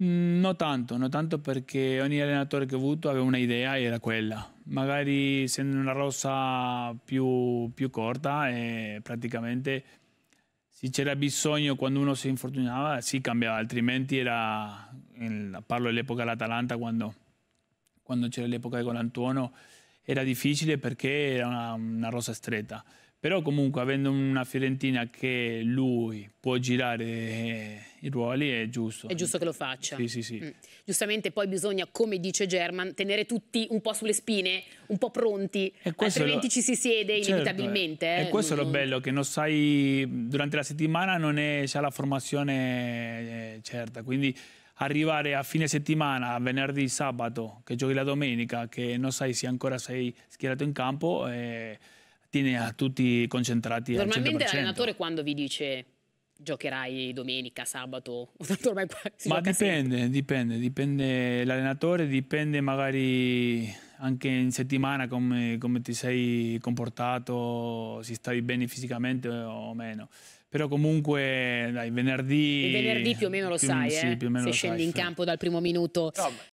Mm, no tanto, no tanto perché ogni allenatore che ho avuto aveva un'idea e era quella. Magari essendo una rossa più, più corta, eh, praticamente se c'era bisogno quando uno si infortunava, si cambiava, altrimenti era, in, parlo dell'epoca dell'Atalanta quando, quando c'era l'epoca di Colantuono, era difficile perché era una, una rosa stretta. Però comunque avendo una Fiorentina che lui può girare eh, i ruoli è giusto. È giusto che lo faccia. Sì, sì, sì. Mm. Giustamente poi bisogna, come dice German, tenere tutti un po' sulle spine, un po' pronti, altrimenti lo... ci si siede certo, inevitabilmente. Certo, eh. E eh. questo mm. è lo bello, che non sai, durante la settimana non è, c'è la formazione eh, certa, quindi arrivare a fine settimana, venerdì, sabato, che giochi la domenica, che non sai se ancora sei schierato in campo... Eh, tiene a tutti concentrati Normalmente l'allenatore quando vi dice giocherai domenica, sabato, ormai si Ma dipende, sempre. dipende, dipende l'allenatore, dipende magari anche in settimana come, come, ti sei comportato, se stavi bene fisicamente o meno. Però comunque, dai, venerdì... Il venerdì più o meno lo più, sai, sì, eh? se scendi sai, in campo dal primo minuto no,